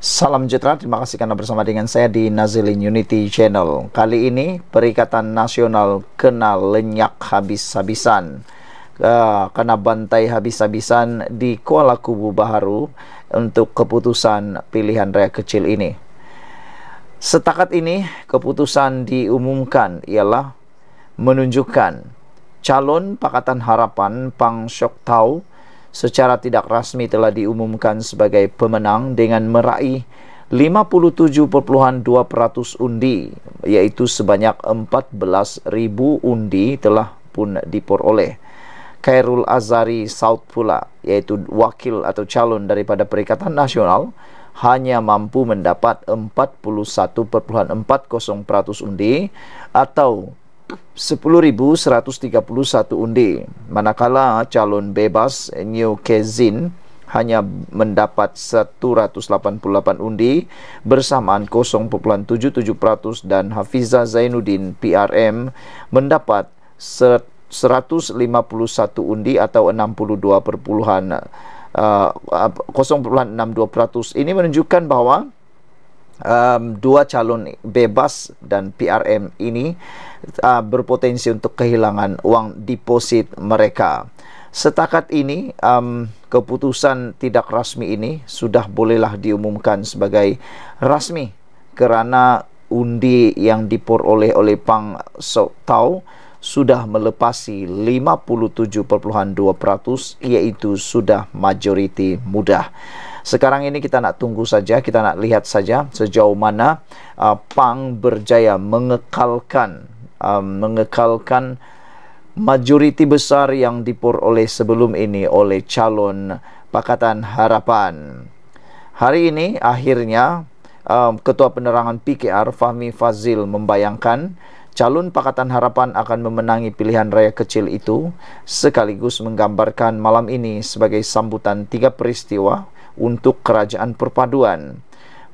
Salam sejahtera, terima kasih karena bersama dengan saya di Nazilin Unity Channel. Kali ini Perikatan Nasional kena lenyak habis-habisan. Uh, kena bantai habis-habisan di Kuala Kubu Baharu untuk keputusan pilihan raya kecil ini. Setakat ini keputusan diumumkan ialah menunjukkan calon Pakatan Harapan Pang Syok Tau secara tidak rasmi telah diumumkan sebagai pemenang dengan meraih 57.2% undi iaitu sebanyak 14,000 undi telah pun diperoleh Khairul Azari South pula iaitu wakil atau calon daripada Perikatan Nasional hanya mampu mendapat 41.40% undi atau 10,131 undi manakala calon bebas New Kezin hanya mendapat 188 undi bersamaan 0.77% dan Hafiza Zainuddin PRM mendapat 151 undi atau 62 62.0.62% uh, uh, ini menunjukkan bahawa um, dua calon bebas dan PRM ini uh, berpotensi untuk kehilangan uang deposit mereka. Setakat ini um, keputusan tidak rasmi ini sudah bolehlah diumumkan sebagai rasmi kerana undi yang diperoleh oleh Pang Sok Tau sudah melepasi 57.2% iaitu sudah majoriti mudah. Sekarang ini kita nak tunggu saja, kita nak lihat saja sejauh mana uh, Pang berjaya mengekalkan uh, mengekalkan majoriti besar yang diperoleh sebelum ini oleh calon Pakatan Harapan. Hari ini akhirnya um, Ketua Penerangan PKR Fahmi Fazil membayangkan calon Pakatan Harapan akan memenangi pilihan raya kecil itu sekaligus menggambarkan malam ini sebagai sambutan tiga peristiwa untuk kerajaan perpaduan.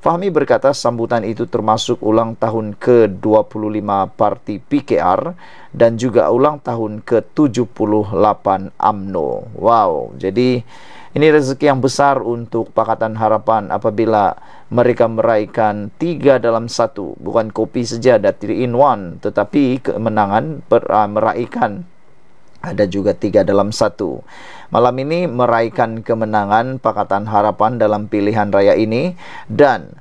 Fahmi berkata sambutan itu termasuk ulang tahun ke-25 parti PKR dan juga ulang tahun ke-78 AMNO. Wow, jadi ini rezeki yang besar untuk Pakatan Harapan apabila mereka meraihkan tiga dalam satu, bukan kopi saja dan three in one, tetapi kemenangan per, uh, meraihkan ada juga tiga dalam satu malam ini meraihkan kemenangan Pakatan Harapan dalam pilihan raya ini dan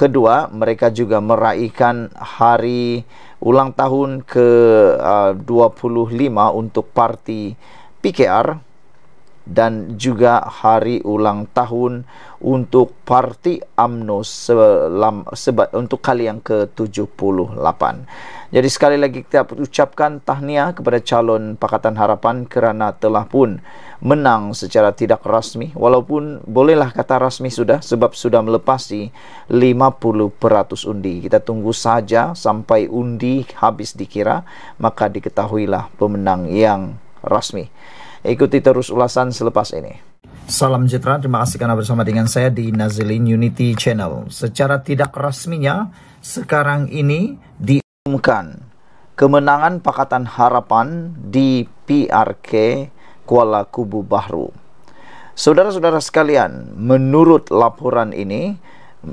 kedua mereka juga meraihkan hari ulang tahun ke-25 uh, untuk parti PKR dan juga hari ulang tahun untuk parti AMNO selam, seba, untuk kali yang ke-78. Jadi sekali lagi kita ucapkan tahniah kepada calon Pakatan Harapan kerana telah pun menang secara tidak rasmi walaupun bolehlah kata rasmi sudah sebab sudah melepasi 50% undi. Kita tunggu saja sampai undi habis dikira maka diketahuilah pemenang yang rasmi. Ikuti terus ulasan selepas ini. Salam sejahtera, terima kasih karena bersama dengan saya di Nazilin Unity Channel. Secara tidak rasminya, sekarang ini diumumkan kemenangan Pakatan Harapan di PRK Kuala Kubu Bahru. Saudara-saudara sekalian, menurut laporan ini,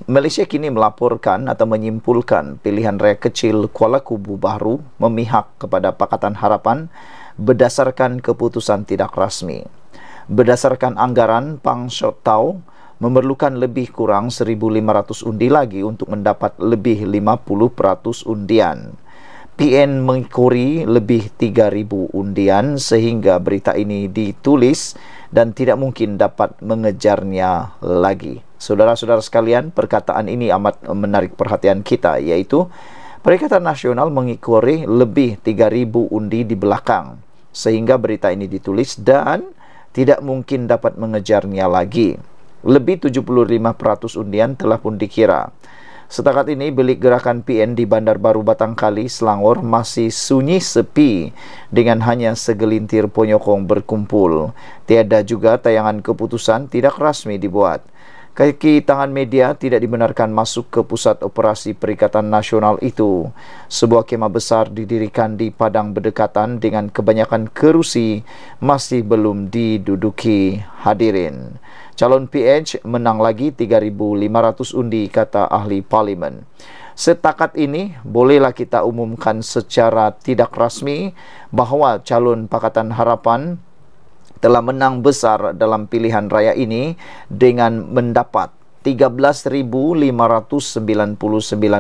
Malaysia kini melaporkan atau menyimpulkan pilihan raya kecil Kuala Kubu Bahru memihak kepada Pakatan Harapan berdasarkan keputusan tidak rasmi. Berdasarkan anggaran Pang Shot Tau memerlukan lebih kurang 1500 undi lagi untuk mendapat lebih 50% undian. PN mengikuri lebih 3000 undian sehingga berita ini ditulis dan tidak mungkin dapat mengejarnya lagi. Saudara-saudara sekalian, perkataan ini amat menarik perhatian kita yaitu Perikatan Nasional mengikuri lebih 3,000 undi di belakang sehingga berita ini ditulis dan tidak mungkin dapat mengejarnya lagi. Lebih 75% undian telah pun dikira. Setakat ini bilik gerakan PN di Bandar Baru Batangkali, Selangor masih sunyi sepi dengan hanya segelintir penyokong berkumpul. Tiada juga tayangan keputusan tidak rasmi dibuat kaki tangan media tidak dibenarkan masuk ke pusat operasi Perikatan Nasional itu. Sebuah kemah besar didirikan di padang berdekatan dengan kebanyakan kerusi masih belum diduduki hadirin. Calon PH menang lagi 3,500 undi kata ahli parlimen. Setakat ini, bolehlah kita umumkan secara tidak rasmi bahawa calon Pakatan Harapan telah menang besar dalam pilihan raya ini dengan mendapat 13599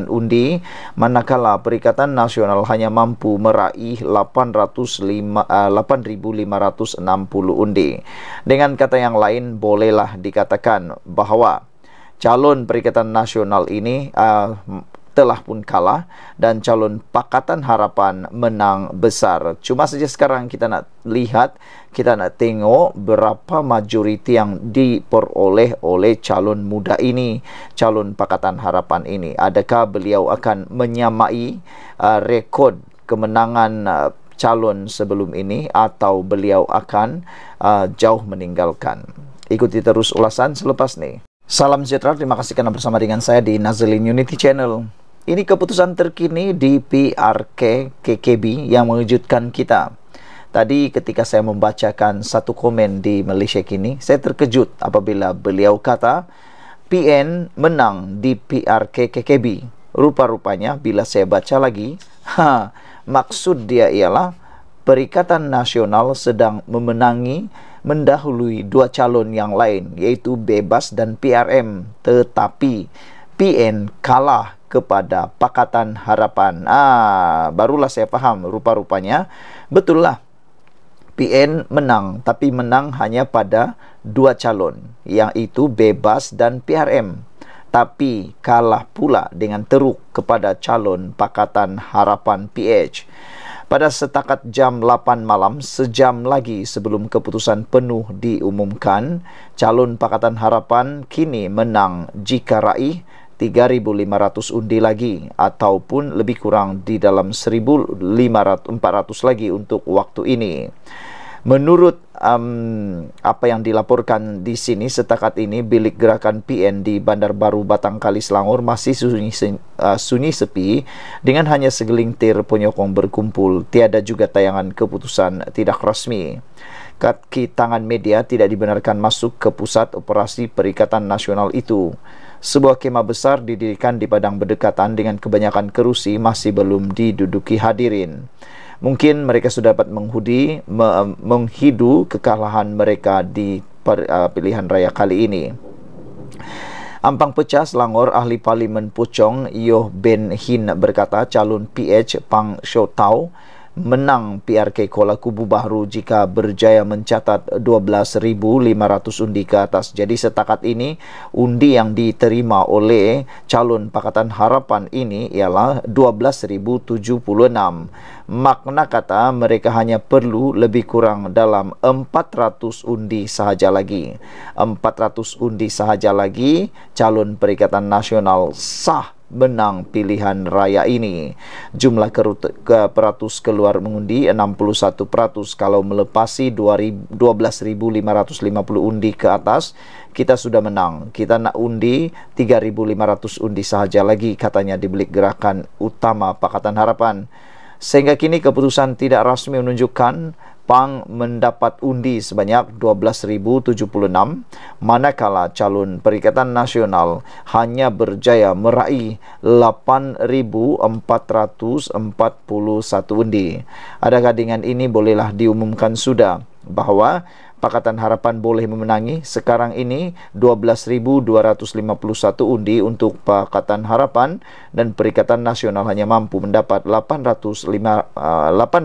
undi manakala perikatan nasional hanya mampu meraih 8560 eh, undi dengan kata yang lain bolehlah dikatakan bahawa calon perikatan nasional ini uh, telah pun kalah dan calon Pakatan Harapan menang besar. Cuma saja sekarang kita nak lihat, kita nak tengok berapa majoriti yang diperoleh oleh calon muda ini, calon Pakatan Harapan ini. Adakah beliau akan menyamai uh, rekod kemenangan uh, calon sebelum ini atau beliau akan uh, jauh meninggalkan. Ikuti terus ulasan selepas ini. Salam sejahtera, terima kasih kerana bersama dengan saya di Nazlin Unity Channel. Ini keputusan terkini di PRK KKB yang mengejutkan kita. Tadi ketika saya membacakan satu komen di Malaysia kini, saya terkejut apabila beliau kata PN menang di PRK KKB. Rupa-rupanya bila saya baca lagi, ha, maksud dia ialah Perikatan Nasional sedang memenangi mendahului dua calon yang lain yaitu Bebas dan PRM tetapi PN kalah kepada Pakatan Harapan. Ah, barulah saya faham rupa-rupanya betullah PN menang tapi menang hanya pada dua calon yang itu Bebas dan PRM. Tapi kalah pula dengan teruk kepada calon Pakatan Harapan PH. Pada setakat jam 8 malam, sejam lagi sebelum keputusan penuh diumumkan, calon Pakatan Harapan kini menang jika raih 2,000. 3500 undi lagi ataupun lebih kurang di dalam 1500-400 lagi untuk waktu ini. Menurut um, apa yang dilaporkan di sini setakat ini bilik gerakan PN di Bandar Baru Batang Kali Selangor masih sunyi, eh, sunyi sepi dengan hanya segelintir penyokong berkumpul tiada juga tayangan keputusan tidak resmi kaki tangan media tidak dibenarkan masuk ke pusat operasi Perikatan Nasional itu. Sebuah kema besar didirikan di padang berdekatan dengan kebanyakan kerusi masih belum diduduki hadirin. Mungkin mereka sudah dapat menghudi, me menghidu kekalahan mereka di per, uh, pilihan raya kali ini. Ampang pecah Selangor ahli parlimen Pucong Yoh Ben Hin berkata calon PH Pang Shou Tao menang PRK Kuala Kubu Bahru jika berjaya mencatat 12,500 undi ke atas. Jadi setakat ini undi yang diterima oleh calon Pakatan Harapan ini ialah 12,076. Makna kata mereka hanya perlu lebih kurang dalam 400 undi sahaja lagi. 400 undi sahaja lagi calon Perikatan Nasional sah menang pilihan raya ini. Jumlah kerut, ke, peratus keluar mengundi 61 peratus. Kalau melepasi 12.550 undi ke atas, kita sudah menang. Kita nak undi 3.500 undi sahaja lagi, katanya dibelik gerakan utama Pakatan Harapan. Sehingga kini keputusan tidak rasmi menunjukkan Pang mendapat undi sebanyak 12,076 manakala calon Perikatan Nasional hanya berjaya meraih 8,441 undi. Adakah dengan ini bolehlah diumumkan sudah bahawa Pakatan Harapan boleh memenangi. Sekarang ini 12.251 undi untuk Pakatan Harapan dan Perikatan Nasional hanya mampu mendapat 8.574.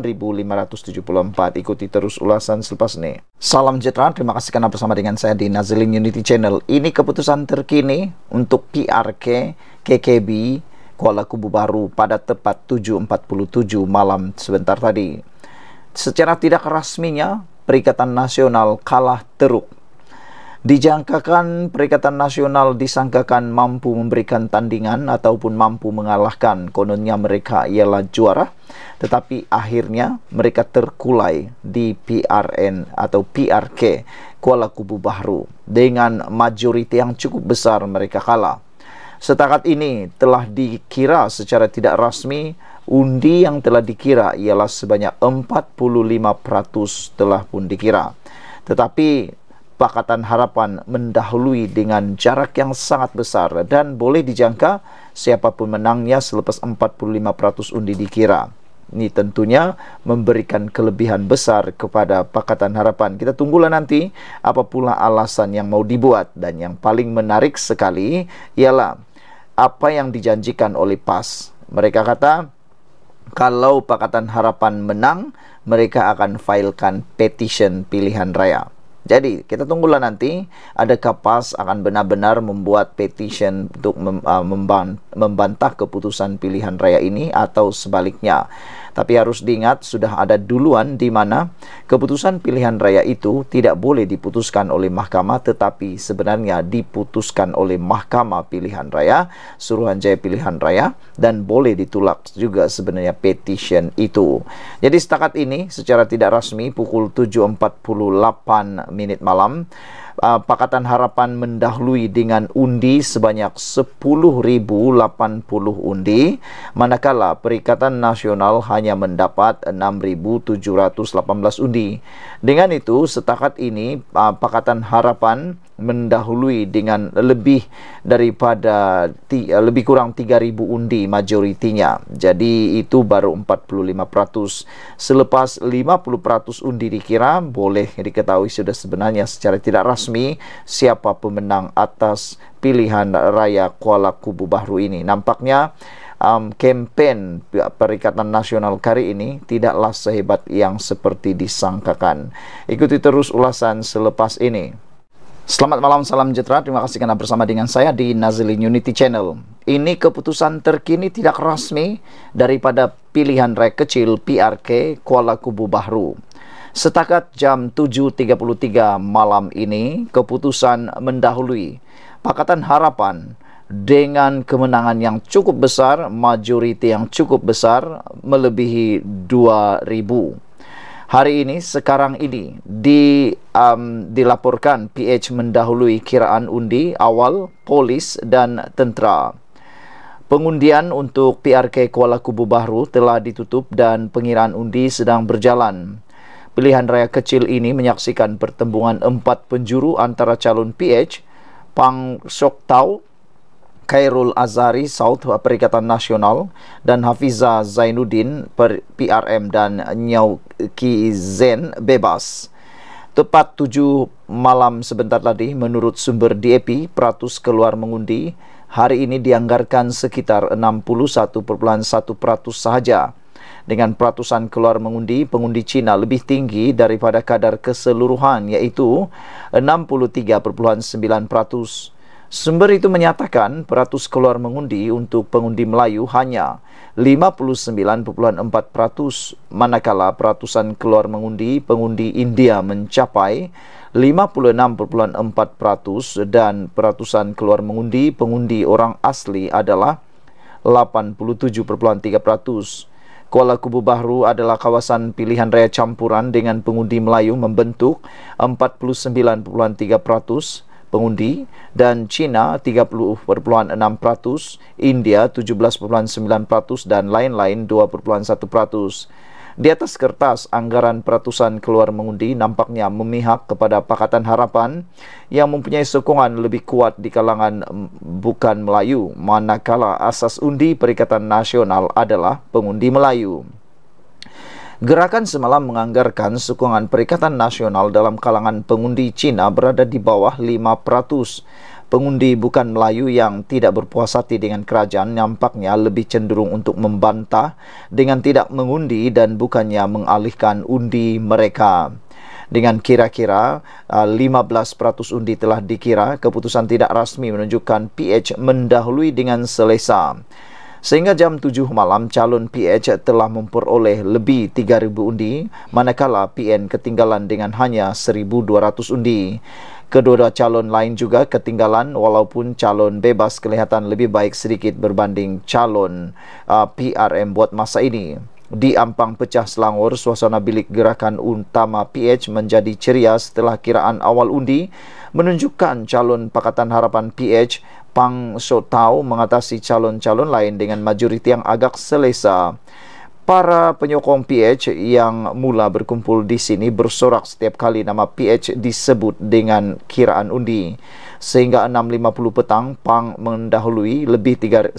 Eh, Ikuti terus ulasan selepas ini. Salam sejahtera, terima kasih karena bersama dengan saya di Nazlin Unity Channel. Ini keputusan terkini untuk PRK, KKB, Kuala Kubu Baru pada tepat 7.47 malam sebentar tadi. Secara tidak resminya, Perikatan Nasional kalah teruk. Dijangkakan Perikatan Nasional disangkakan mampu memberikan tandingan ataupun mampu mengalahkan kononnya mereka ialah juara tetapi akhirnya mereka terkulai di PRN atau PRK Kuala Kubu Bahru dengan majoriti yang cukup besar mereka kalah. Setakat ini telah dikira secara tidak rasmi undi yang telah dikira ialah sebanyak 45% telah pun dikira. Tetapi Pakatan Harapan mendahului dengan jarak yang sangat besar dan boleh dijangka siapapun menangnya selepas 45% undi dikira. Ini tentunya memberikan kelebihan besar kepada Pakatan Harapan. Kita tunggulah nanti apa pula alasan yang mau dibuat dan yang paling menarik sekali ialah apa yang dijanjikan oleh PAS. Mereka kata, Kalau Pakatan Harapan menang, mereka akan filekan petition pilihan raya. Jadi kita tunggulah nanti ada kapas akan benar-benar membuat petition untuk uh, membantah keputusan pilihan raya ini atau sebaliknya. tapi harus diingat sudah ada duluan di mana keputusan pilihan raya itu tidak boleh diputuskan oleh mahkamah tetapi sebenarnya diputuskan oleh mahkamah pilihan raya Suruhanjaya pilihan raya dan boleh ditolak juga sebenarnya petition itu jadi setakat ini secara tidak rasmi pukul 7.48 menit malam uh, Pakatan Harapan mendahului dengan undi sebanyak 10,080 undi manakala Perikatan Nasional hanya mendapat 6,718 undi. Dengan itu, setakat ini uh, Pakatan Harapan mendahului dengan lebih daripada eh, lebih kurang 3000 undi majoritinya. Jadi itu baru 45%. Selepas 50% undi dikira boleh diketahui sudah sebenarnya secara tidak rasmi siapa pemenang atas pilihan raya Kuala Kubu Bahru ini. Nampaknya um, kempen Perikatan Nasional kali ini tidaklah sehebat yang seperti disangkakan. Ikuti terus ulasan selepas ini. Selamat malam, salam sejahtera. Terima kasih karena bersama dengan saya di Nazlin Unity Channel. Ini keputusan terkini tidak resmi daripada pilihan rek kecil PRK Kuala Kubu Bahru. Setakat jam 7.33 malam ini, keputusan mendahului Pakatan Harapan dengan kemenangan yang cukup besar, majoriti yang cukup besar, melebihi 2000 hari ini sekarang ini di um, dilaporkan PH mendahului kiraan undi awal polis dan tentera. Pengundian untuk PRK Kuala Kubu Baru telah ditutup dan pengiraan undi sedang berjalan. Pilihan raya kecil ini menyaksikan pertembungan empat penjuru antara calon PH, Pang Sok Tau, Khairul Azhari South Perikatan Nasional dan Hafiza Zainuddin per PRM dan Nyau Ki Zen Bebas. Tepat tujuh malam sebentar tadi, menurut sumber DAP, peratus keluar mengundi, hari ini dianggarkan sekitar 61.1 peratus sahaja. Dengan peratusan keluar mengundi, pengundi Cina lebih tinggi daripada kadar keseluruhan iaitu 63.9 peratus Sumber itu menyatakan peratus keluar mengundi untuk pengundi Melayu hanya 59.4 peratus manakala peratusan keluar mengundi pengundi India mencapai 56.4 peratus dan peratusan keluar mengundi pengundi orang asli adalah 87.3 peratus. Kuala Kubu Baru adalah kawasan pilihan raya campuran dengan pengundi Melayu membentuk 49.3 peratus pengundi dan China 30.6%, India 17.9% dan lain-lain 2.1%. Di atas kertas, anggaran peratusan keluar mengundi nampaknya memihak kepada Pakatan Harapan yang mempunyai sokongan lebih kuat di kalangan mm, bukan Melayu, manakala asas undi Perikatan Nasional adalah pengundi Melayu. Gerakan semalam menganggarkan sokongan Perikatan Nasional dalam kalangan pengundi Cina berada di bawah 5%. Pengundi bukan Melayu yang tidak berpuas hati dengan kerajaan nampaknya lebih cenderung untuk membantah dengan tidak mengundi dan bukannya mengalihkan undi mereka. Dengan kira-kira 15% ah, undi telah dikira, keputusan tidak rasmi menunjukkan PH mendahului dengan selesa. Sehingga jam 7 malam, calon PH telah memperoleh lebih 3,000 undi, manakala PN ketinggalan dengan hanya 1,200 undi. Kedua-dua calon lain juga ketinggalan walaupun calon bebas kelihatan lebih baik sedikit berbanding calon uh, PRM buat masa ini. Di Ampang Pecah Selangor, suasana bilik gerakan utama PH menjadi ceria setelah kiraan awal undi menunjukkan calon Pakatan Harapan PH Pang Sotau mengatasi calon-calon lain dengan majoriti yang agak selesa. Para penyokong PH yang mula berkumpul di sini bersorak setiap kali nama PH disebut dengan kiraan undi. Sehingga 6.50 petang, Pang mendahului lebih 1.300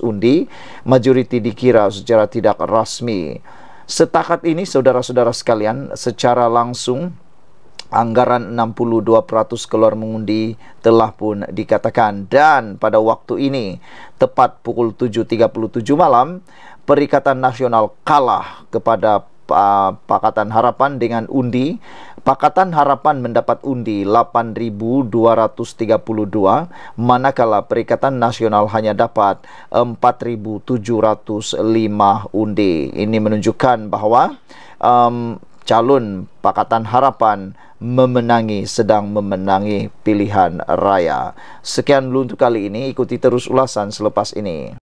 undi, majoriti dikira secara tidak rasmi. Setakat ini, saudara-saudara sekalian, secara langsung, anggaran 62% keluar mengundi telah pun dikatakan dan pada waktu ini tepat pukul 7.37 malam Perikatan Nasional kalah kepada uh, Pakatan Harapan dengan undi Pakatan Harapan mendapat undi 8.232 manakala Perikatan Nasional hanya dapat 4.705 undi ini menunjukkan bahwa um, calon Pakatan Harapan memenangi sedang memenangi pilihan raya. Sekian dulu untuk kali ini, ikuti terus ulasan selepas ini.